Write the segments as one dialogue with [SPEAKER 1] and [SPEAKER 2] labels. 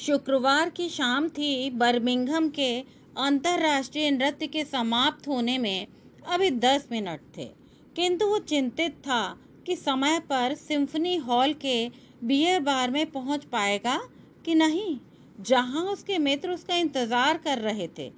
[SPEAKER 1] शुक्रवार की शाम थी बर्मिंघम के अंतर्राष्ट्रीय नृत्य के समाप्त होने में अभी दस मिनट थे किंतु वो चिंतित था कि समय पर सिम्फनी हॉल के बियर बार में पहुंच पाएगा कि नहीं जहां उसके मित्र उसका इंतज़ार कर रहे थे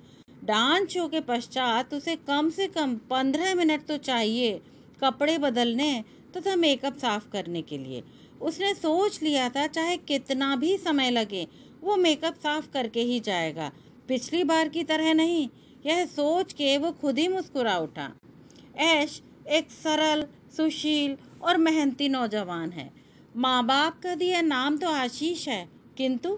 [SPEAKER 1] डांस शो के पश्चात उसे कम से कम पंद्रह मिनट तो चाहिए कपड़े बदलने तथा तो मेकअप साफ करने के लिए उसने सोच लिया था चाहे कितना भी समय लगे वो मेकअप साफ करके ही जाएगा पिछली बार की तरह नहीं यह सोच के वो खुद ही मुस्कुरा उठा ऐश एक सरल सुशील और मेहनती नौजवान है माँ बाप का दिया नाम तो आशीष है किंतु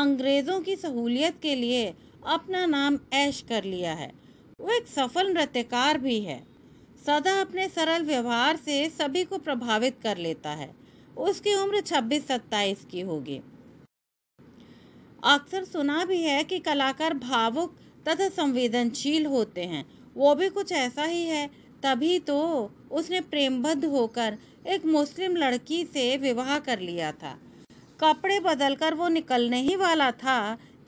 [SPEAKER 1] अंग्रेज़ों की सहूलियत के लिए अपना नाम ऐश कर लिया है वो एक सफल नृत्यकार भी है सदा अपने सरल व्यवहार से सभी को प्रभावित कर लेता है उसकी उम्र छब्बीस सत्ताईस की होगी अक्सर सुना भी है कि कलाकार भावुक तथा संवेदनशील होते हैं वो भी कुछ ऐसा ही है तभी तो उसने प्रेमबद्ध होकर एक मुस्लिम लड़की से विवाह कर लिया था कपड़े बदलकर वो निकलने ही वाला था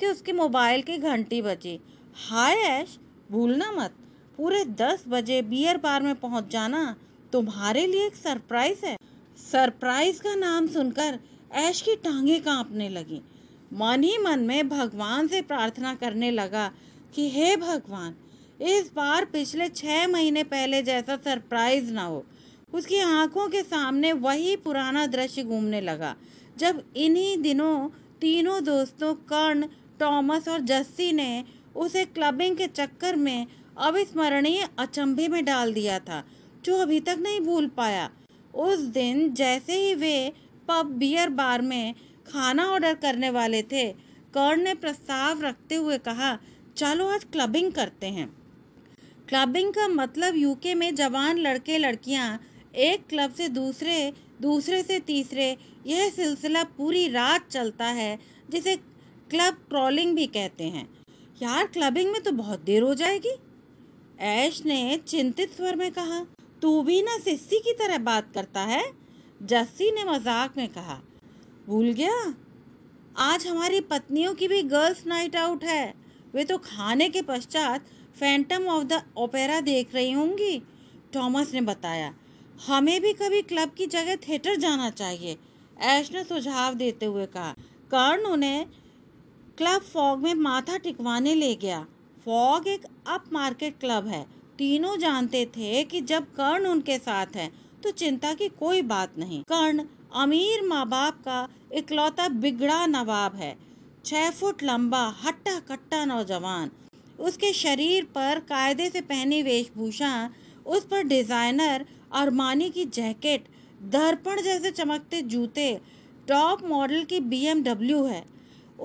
[SPEAKER 1] कि उसके मोबाइल की घंटी बजी हाय ऐश भूलना मत पूरे दस बजे बियर बार में पहुंच जाना तुम्हारे लिए एक सरप्राइज है सरप्राइज का नाम सुनकर ऐश की टांगे कांपने लगी मन ही मन में भगवान से प्रार्थना करने लगा कि हे भगवान इस बार पिछले छः महीने पहले जैसा सरप्राइज ना हो उसकी आंखों के सामने वही पुराना दृश्य घूमने लगा जब इन्हीं दिनों तीनों दोस्तों कर्ण टॉमस और जस्सी ने उसे क्लबिंग के चक्कर में अविस्मरणीय अचंभे में डाल दिया था जो अभी तक नहीं भूल पाया उस दिन जैसे ही वे पब बियर बार में खाना ऑर्डर करने वाले थे कर्ण ने प्रस्ताव रखते हुए कहा चलो आज क्लबिंग करते हैं क्लबिंग का मतलब यूके में जवान लड़के लड़कियां एक क्लब से दूसरे दूसरे से तीसरे यह सिलसिला पूरी रात चलता है जिसे क्लब क्रॉलिंग भी कहते हैं यार क्लबिंग में तो बहुत देर हो जाएगी ऐश ने चिंतित स्वर में कहा तू भी ना सिस्सी की तरह बात करता है जस्सी ने मजाक में कहा भूल गया आज हमारी पत्नियों की भी गर्ल्स नाइट आउट है वे तो खाने के पश्चात फैंटम ऑफ द ओपेरा देख रही होंगी थॉमस ने बताया हमें भी कभी क्लब की जगह थिएटर जाना चाहिए ऐश ने सुझाव देते हुए कहा कर्ण उन्हें क्लब फॉग में माथा टिकवाने ले गया फॉग एक अप मार्केट क्लब है तीनों जानते थे कि जब कर्ण उनके साथ है तो चिंता की कोई बात नहीं कर्ण अमीर माँ बाप का इकलौता बिगड़ा नवाब है छः फुट लंबा हट्टा कट्टा नौजवान उसके शरीर पर कायदे से पहनी वेशभूषा उस पर डिज़ाइनर और मानी की जैकेट दर्पण जैसे चमकते जूते टॉप मॉडल की बी है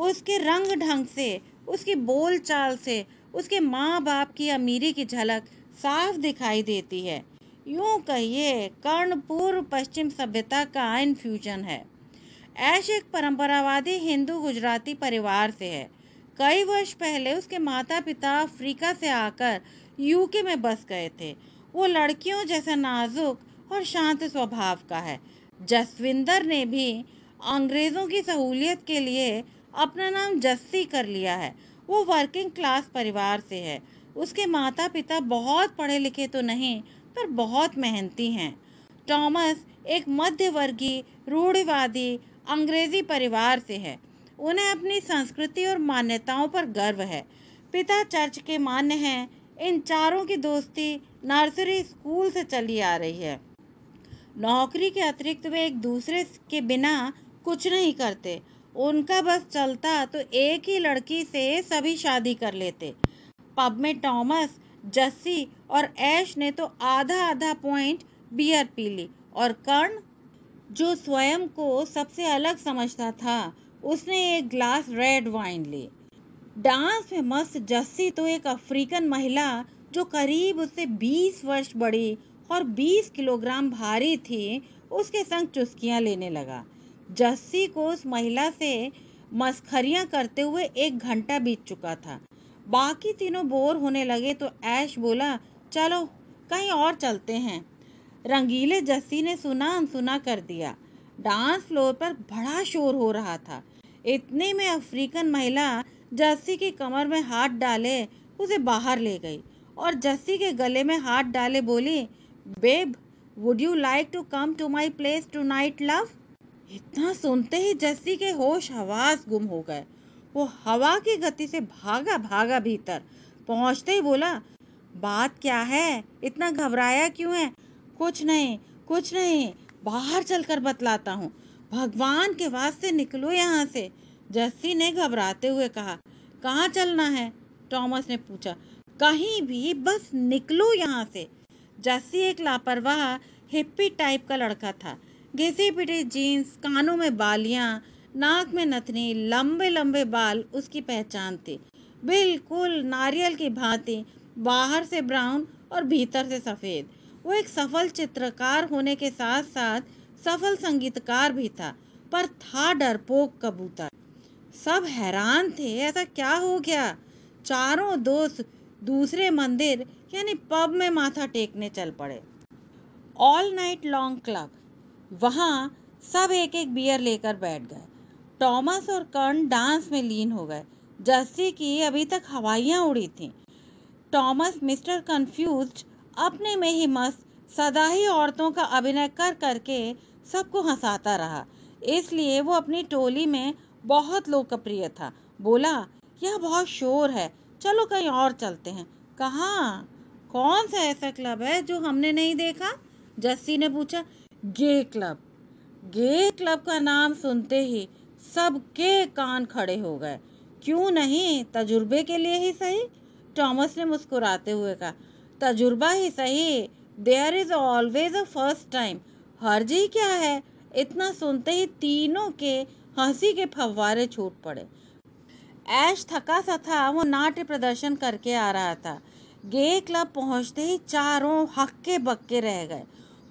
[SPEAKER 1] उसके रंग ढंग से उसकी बोल चाल से उसके माँ बाप की अमीरी की झलक साफ दिखाई देती है यूं कहिए कर्ण पूर्व पश्चिम सभ्यता का फ्यूजन है ऐश एक परंपरावादी हिंदू गुजराती परिवार से है कई वर्ष पहले उसके माता पिता अफ्रीका से आकर यूके में बस गए थे वो लड़कियों जैसा नाजुक और शांत स्वभाव का है जसविंदर ने भी अंग्रेज़ों की सहूलियत के लिए अपना नाम जस्सी कर लिया है वो वर्किंग क्लास परिवार से है उसके माता पिता बहुत पढ़े लिखे तो नहीं पर बहुत मेहनती हैं टॉमस एक मध्यवर्गीय रूढ़िवादी अंग्रेजी परिवार से है उन्हें अपनी संस्कृति और मान्यताओं पर गर्व है पिता चर्च के मान्य हैं इन चारों की दोस्ती नर्सरी स्कूल से चली आ रही है नौकरी के अतिरिक्त वे एक दूसरे के बिना कुछ नहीं करते उनका बस चलता तो एक ही लड़की से सभी शादी कर लेते पब में टॉमस जस्सी और ऐश ने तो आधा आधा पॉइंट बियर पी ली और कर्ण जो स्वयं को सबसे अलग समझता था उसने एक ग्लास रेड वाइन ली डांस में मस्त जस्सी तो एक अफ्रीकन महिला जो करीब उससे 20 वर्ष बड़ी और 20 किलोग्राम भारी थी उसके संग चुस्कियां लेने लगा जस्सी को उस महिला से मस्खरियां करते हुए एक घंटा बीत चुका था बाकी तीनों बोर होने लगे तो ऐश बोला चलो कहीं और चलते हैं रंगीले जस्सी ने सुना अनसुना कर दिया डांस फ्लोर पर बड़ा शोर हो रहा था इतने में अफ्रीकन महिला जस्सी की कमर में हाथ डाले उसे बाहर ले गई और जस्सी के गले में हाथ डाले बोली babe would you like to come to my place tonight love इतना सुनते ही जस्सी के होश हवास गुम हो गए वो हवा की गति से भागा भागा भीतर पहुंचते ही बोला बात क्या है इतना घबराया क्यों है कुछ नहीं कुछ नहीं बाहर चलकर बतलाता हूँ भगवान के वास्ते निकलो यहाँ से जस्सी ने घबराते हुए कहा कहाँ चलना है टॉमस ने पूछा कहीं भी बस निकलो यहाँ से जस्सी एक लापरवाह हिप्पी टाइप का लड़का था घिसी पिटी जीन्स कानों में बालियाँ नाक में नथनी लंबे लंबे बाल उसकी पहचान थे बिल्कुल नारियल की भांति बाहर से ब्राउन और भीतर से सफ़ेद वो एक सफल चित्रकार होने के साथ साथ सफल संगीतकार भी था पर था डरपोक कबूतर सब हैरान थे ऐसा क्या हो गया चारों दोस्त दूसरे मंदिर यानी पब में माथा टेकने चल पड़े ऑल नाइट लॉन्ग क्लब वहाँ सब एक एक बियर लेकर बैठ गए टॉमस और कर्ण डांस में लीन हो गए जैसे कि अभी तक हवाइयाँ उड़ी थीं टॉमस मिस्टर कन्फ्यूज अपने में ही मस्त सदा ही औरतों का अभिनय कर करके सबको हंसाता रहा इसलिए वो अपनी टोली में बहुत लोकप्रिय था बोला यह बहुत शोर है चलो कहीं और चलते हैं कहाँ कौन सा ऐसा क्लब है जो हमने नहीं देखा जस्सी ने पूछा गे क्लब गे क्लब का नाम सुनते ही सबके कान खड़े हो गए क्यों नहीं तजुर्बे के लिए ही सही टॉमस ने मुस्कुराते हुए कहा तजुर्बा ही सही there is always a first time हर्ज ही क्या है इतना सुनते ही तीनों के हंसी के फव्वारे छूट पड़े ऐश थका सा था वो नाट्य प्रदर्शन करके आ रहा था गे क्लब पहुंचते ही चारों हक्के बक्के रह गए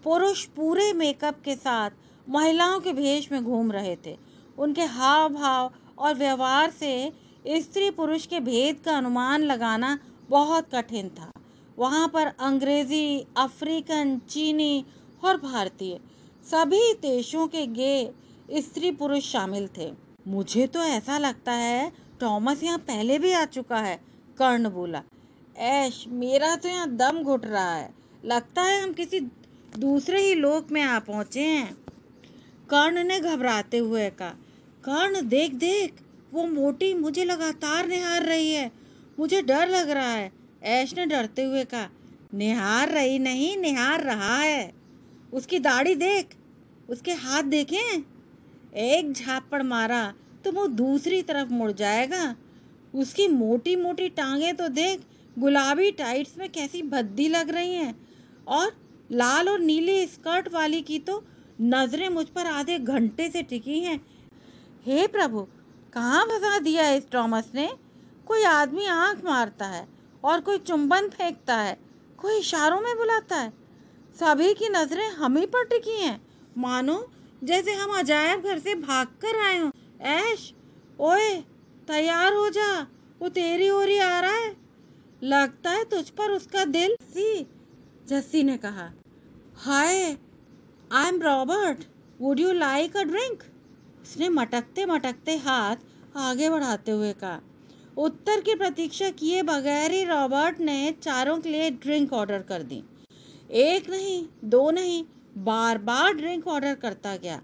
[SPEAKER 1] पुरुष पूरे मेकअप के साथ महिलाओं के भेष में घूम रहे थे उनके हाव भाव और व्यवहार से स्त्री पुरुष के भेद का अनुमान लगाना बहुत कठिन था वहाँ पर अंग्रेज़ी अफ्रीकन चीनी और भारतीय सभी देशों के गे स्त्री पुरुष शामिल थे मुझे तो ऐसा लगता है टॉमस यहाँ पहले भी आ चुका है कर्ण बोला ऐश मेरा तो यहाँ दम घुट रहा है लगता है हम किसी दूसरे ही लोक में आ पहुँचे हैं कर्ण ने घबराते हुए कहा कर्ण देख देख वो मोटी मुझे लगातार निहार रही है मुझे डर लग रहा है ऐश ने डरते हुए कहा निहार रही नहीं निहार रहा है उसकी दाढ़ी देख उसके हाथ देखें एक झापड़ मारा तो वो दूसरी तरफ मुड़ जाएगा उसकी मोटी मोटी टांगें तो देख गुलाबी टाइट्स में कैसी भद्दी लग रही हैं और लाल और नीली स्कर्ट वाली की तो नज़रें मुझ पर आधे घंटे से टिकी हैं हे प्रभु कहाँ फंसा दिया इस टॉमस ने कोई आदमी आंख मारता है और कोई चुंबन फेंकता है कोई इशारों में बुलाता है सभी की नज़रें हम ही पर टिकी हैं मानो जैसे हम अजायब घर से भाग कर आए हों ऐश ओए तैयार हो जा वो तेरी ओरी आ रहा है लगता है तुझ पर उसका दिल सी जस्सी ने कहा hi I am Robert would you like a drink उसने मटकते मटकते हाथ आगे बढ़ाते हुए कहा उत्तर की प्रतीक्षा किए बगैर ही रॉबर्ट ने चारों के लिए ड्रिंक ऑर्डर कर दी एक नहीं दो नहीं बार बार ड्रिंक ऑर्डर करता गया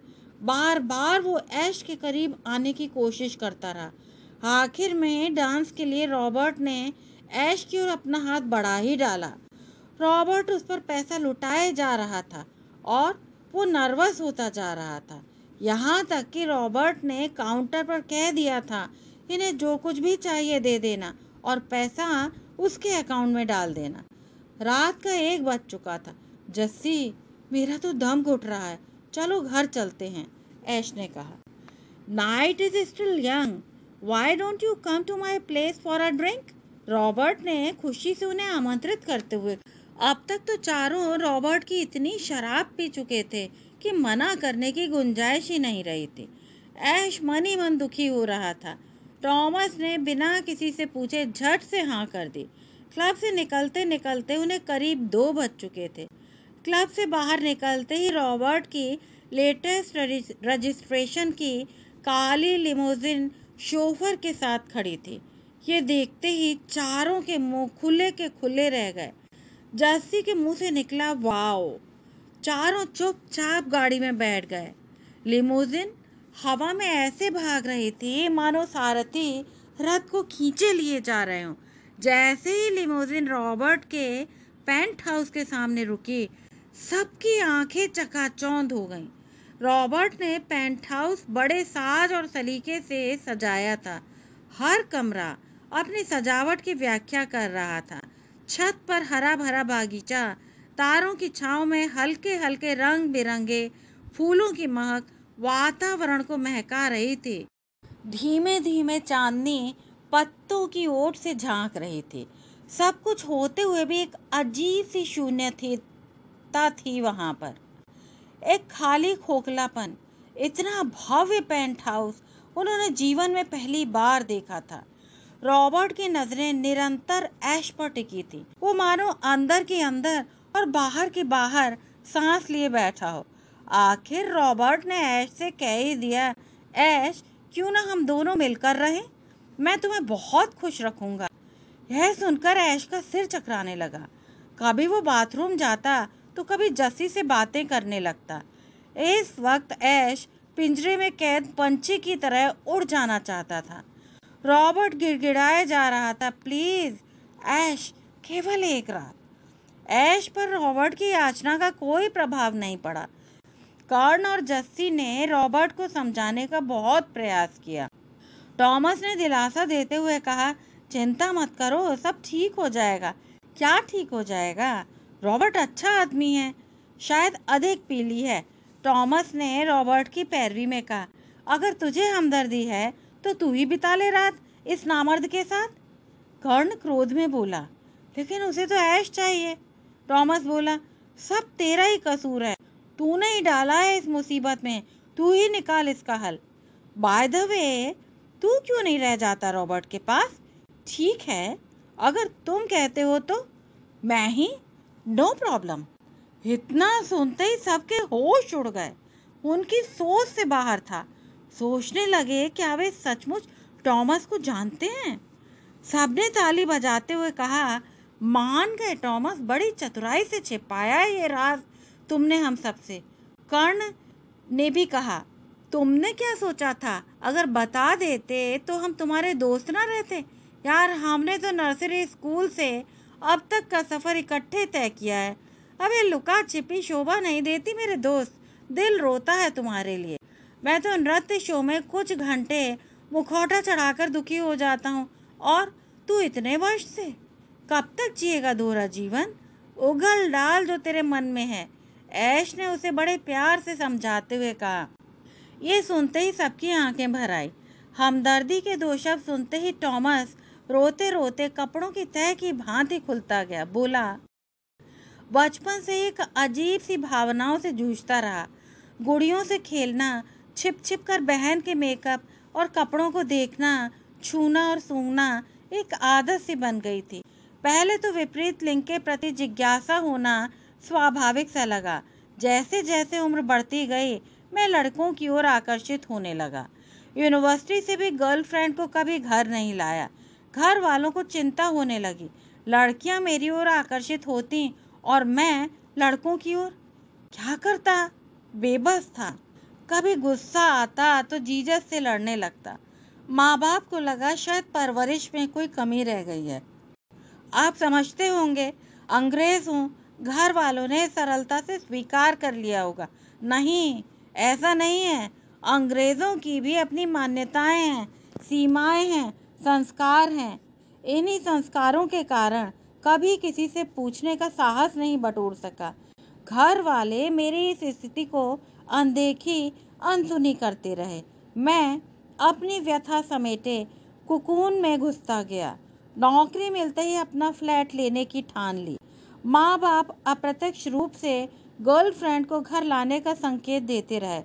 [SPEAKER 1] बार बार वो ऐश के करीब आने की कोशिश करता रहा आखिर में डांस के लिए रॉबर्ट ने ऐश की ओर अपना हाथ बढ़ा ही डाला रॉबर्ट उस पर पैसा लुटाए जा रहा था और वो नर्वस होता जा रहा था यहाँ तक कि रॉबर्ट ने काउंटर पर कह दिया था इन्हें जो कुछ भी चाहिए दे देना और पैसा उसके अकाउंट में डाल देना रात का एक बज चुका था जस्सी मेरा तो दम घुट रहा है चलो घर चलते हैं ऐश ने कहा night is still young why don't you come to my place for a drink Robert ने खुशी से उन्हें आमंत्रित करते हुए अब तक तो चारों रॉबर्ट की इतनी शराब पी चुके थे कि मना करने की गुंजाइश ही नहीं रही थी ऐश मन ही मन दुखी हो रहा था टॉमस ने बिना किसी से पूछे झट से हाँ कर दी क्लब से निकलते निकलते उन्हें करीब दो बज चुके थे क्लब से बाहर निकलते ही रॉबर्ट की लेटेस्ट रजिस्ट्रेशन की काली लिमोजिन शोफर के साथ खड़ी थी ये देखते ही चारों के मुंह खुले के खुले रह गए जस्सी के मुंह से निकला वाओ चारों चुपचाप गाड़ी में बैठ गए लिमोजिन हवा में ऐसे भाग रहे थे मानो सारथी रथ को खींचे लिए जा रहे हों जैसे ही लिमोजिन रॉबर्ट के पेंट हाउस के सामने रुकी सबकी आंखें चकाचौंध हो गईं रॉबर्ट ने पेंट हाउस बड़े साज और सलीके से सजाया था हर कमरा अपनी सजावट की व्याख्या कर रहा था छत पर हरा भरा बागीचा तारों की छाँव में हल्के हल्के रंग बिरंगे फूलों की महक वातावरण को महका रही थी धीमे धीमे चांदनी पत्तों की ओट से झांक रही थी सब कुछ होते हुए भी एक अजीब सी शून्यता थी वहाँ पर एक खाली खोखलापन इतना भव्य पेंट हाउस उन्होंने जीवन में पहली बार देखा था रॉबर्ट की नज़रें निरंतर ऐश पर टिकी थी वो मानो अंदर के अंदर और बाहर के बाहर सांस लिए बैठा हो आखिर रॉबर्ट ने ऐश से कह ही दिया ऐश क्यों ना हम दोनों मिलकर रहें मैं तुम्हें बहुत खुश रखूंगा यह सुनकर ऐश का सिर चकराने लगा कभी वो बाथरूम जाता तो कभी जस्सी से बातें करने लगता इस वक्त ऐश पिंजरे में कैद पंछी की तरह उड़ जाना चाहता था रॉबर्ट गिड़गिड़ाया जा रहा था प्लीज़ ऐश केवल एक रात ऐश पर रॉबर्ट की याचना का कोई प्रभाव नहीं पड़ा कॉर्न और जस्सी ने रॉबर्ट को समझाने का बहुत प्रयास किया टॉमस ने दिलासा देते हुए कहा चिंता मत करो सब ठीक हो जाएगा क्या ठीक हो जाएगा रॉबर्ट अच्छा आदमी है शायद अधिक पीली है टॉमस ने रॉबर्ट की पैरवी में कहा अगर तुझे हमदर्दी है तो तू ही बिता ले रात इस नामर्द के साथ कर्ण क्रोध में बोला लेकिन उसे तो ऐश चाहिए टॉमस बोला सब तेरा ही कसूर है तूने ही डाला है इस मुसीबत में तू ही निकाल इसका हल बाय द वे तू क्यों नहीं रह जाता रॉबर्ट के पास ठीक है अगर तुम कहते हो तो मैं ही नो प्रॉब्लम इतना सुनते ही सबके होश उड़ गए उनकी सोच से बाहर था सोचने लगे क्या वे सचमुच टॉमस को जानते हैं सबने ताली बजाते हुए कहा मान गए टॉमस बड़ी चतुराई से छिपाया है ये राज तुमने हम सबसे कर्ण ने भी कहा तुमने क्या सोचा था अगर बता देते तो हम तुम्हारे दोस्त ना रहते यार हमने तो नर्सरी स्कूल से अब तक का सफ़र इकट्ठे तय किया है अब ये लुका छिपी शोभा नहीं देती मेरे दोस्त दिल रोता है तुम्हारे लिए मैं तो नृत्य शो में कुछ घंटे मुखौटा चढ़ाकर दुखी हो जाता हूँ और तू इतने वर्ष से कब तक जिएगा दोहरा जीवन उगल डाल जो तेरे मन में है ऐश ने उसे बड़े प्यार से समझाते हुए कहा ये सुनते ही सबकी आंखें भर आई हमदर्दी के दो शब्द सुनते ही टॉमस रोते रोते कपड़ों की तह की भांति खुलता गया बोला बचपन से एक अजीब सी भावनाओं से जूझता रहा गुड़ियों से खेलना छिप छिप कर बहन के मेकअप और कपड़ों को देखना छूना और सूंघना एक आदत सी बन गई थी पहले तो विपरीत लिंग के प्रति जिज्ञासा होना स्वाभाविक सा लगा जैसे जैसे उम्र बढ़ती गई मैं लड़कों की ओर आकर्षित होने लगा यूनिवर्सिटी से भी गर्लफ्रेंड को कभी घर नहीं लाया घर वालों को चिंता होने लगी लड़कियां मेरी ओर आकर्षित होती और मैं लड़कों की ओर क्या करता बेबस था कभी गुस्सा आता तो जीजस से लड़ने लगता माँ बाप को लगा शायद परवरिश में कोई कमी रह गई है आप समझते होंगे अंग्रेज हूँ घर वालों ने सरलता से स्वीकार कर लिया होगा नहीं ऐसा नहीं है अंग्रेज़ों की भी अपनी मान्यताएं हैं सीमाएं हैं संस्कार हैं इन्हीं संस्कारों के कारण कभी किसी से पूछने का साहस नहीं बटोर सका घर वाले मेरी इस स्थिति को अनदेखी अनसुनी करते रहे मैं अपनी व्यथा समेटे कुकून में घुसता गया नौकरी मिलते ही अपना फ्लैट लेने की ठान ली माँ बाप अप्रत्यक्ष रूप से गर्लफ्रेंड को घर लाने का संकेत देते रहे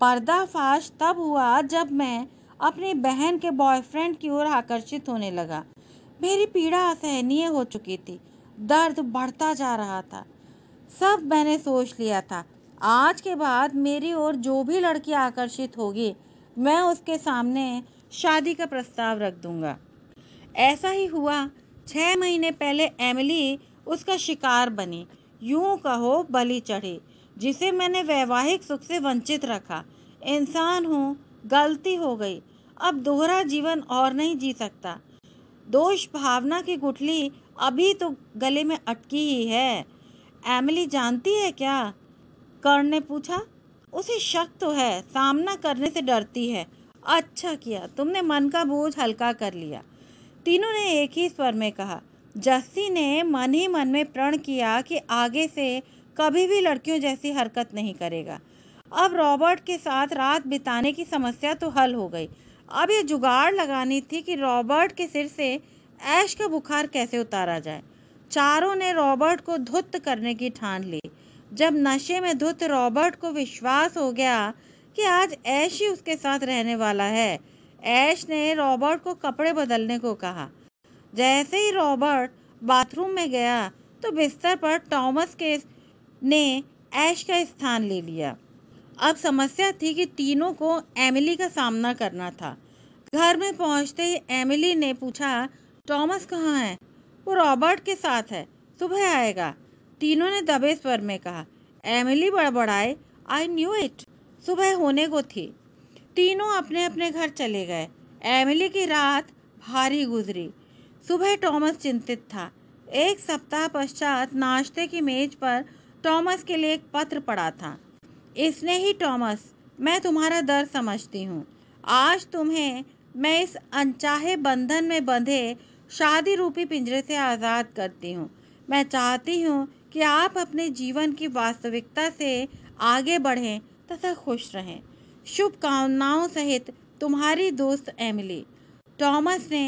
[SPEAKER 1] पर्दाफाश तब हुआ जब मैं अपनी बहन के बॉयफ्रेंड की ओर आकर्षित होने लगा मेरी पीड़ा असहनीय हो चुकी थी दर्द बढ़ता जा रहा था सब मैंने सोच लिया था आज के बाद मेरी ओर जो भी लड़की आकर्षित होगी मैं उसके सामने शादी का प्रस्ताव रख दूंगा ऐसा ही हुआ छः महीने पहले एमिली उसका शिकार बनी यूं कहो बलि चढ़ी जिसे मैंने वैवाहिक सुख से वंचित रखा इंसान हूँ गलती हो गई अब दोहरा जीवन और नहीं जी सकता दोष भावना की गुठली अभी तो गले में अटकी ही है एमिली जानती है क्या कर्ण ने पूछा उसे शक तो है सामना करने से डरती है अच्छा किया तुमने मन का बोझ हल्का कर लिया तीनों ने एक ही स्वर में कहा जस्सी ने मन ही मन में प्रण किया कि आगे से कभी भी लड़कियों जैसी हरकत नहीं करेगा अब रॉबर्ट के साथ रात बिताने की समस्या तो हल हो गई अब ये जुगाड़ लगानी थी कि रॉबर्ट के सिर से ऐश का बुखार कैसे उतारा जाए चारों ने रॉबर्ट को धुत करने की ठान ली जब नशे में धुत रॉबर्ट को विश्वास हो गया कि आज ऐश ही उसके साथ रहने वाला है ऐश ने रॉबर्ट को कपड़े बदलने को कहा जैसे ही रॉबर्ट बाथरूम में गया तो बिस्तर पर टॉमस के ने ऐश का स्थान ले लिया अब समस्या थी कि तीनों को एमिली का सामना करना था घर में पहुंचते ही एमिली ने पूछा टॉमस कहाँ है वो रॉबर्ट के साथ है सुबह आएगा तीनों ने दबे स्वर में कहा एमिली बड़बड़ाए आई न्यू इट सुबह होने को थी तीनों अपने अपने घर चले गए एमिली की रात भारी गुजरी सुबह टॉमस चिंतित था एक सप्ताह पश्चात नाश्ते की मेज पर टॉमस के लिए एक पत्र पड़ा था इसने ही टॉमस मैं तुम्हारा दर्द समझती हूँ आज तुम्हें मैं इस अनचाहे बंधन में बंधे शादी रूपी पिंजरे से आज़ाद करती हूँ मैं चाहती हूँ कि आप अपने जीवन की वास्तविकता से आगे बढ़ें तथा खुश रहें शुभकामनाओं सहित तुम्हारी दोस्त एमिली टॉमस ने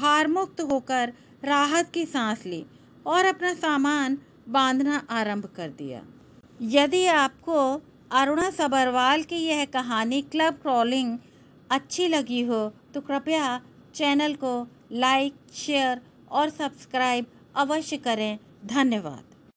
[SPEAKER 1] भारमुक्त होकर राहत की सांस ली और अपना सामान बांधना आरंभ कर दिया यदि आपको अरुणा सबरवाल की यह कहानी क्लब क्रॉलिंग अच्छी लगी हो तो कृपया चैनल को लाइक शेयर और सब्सक्राइब अवश्य करें धन्यवाद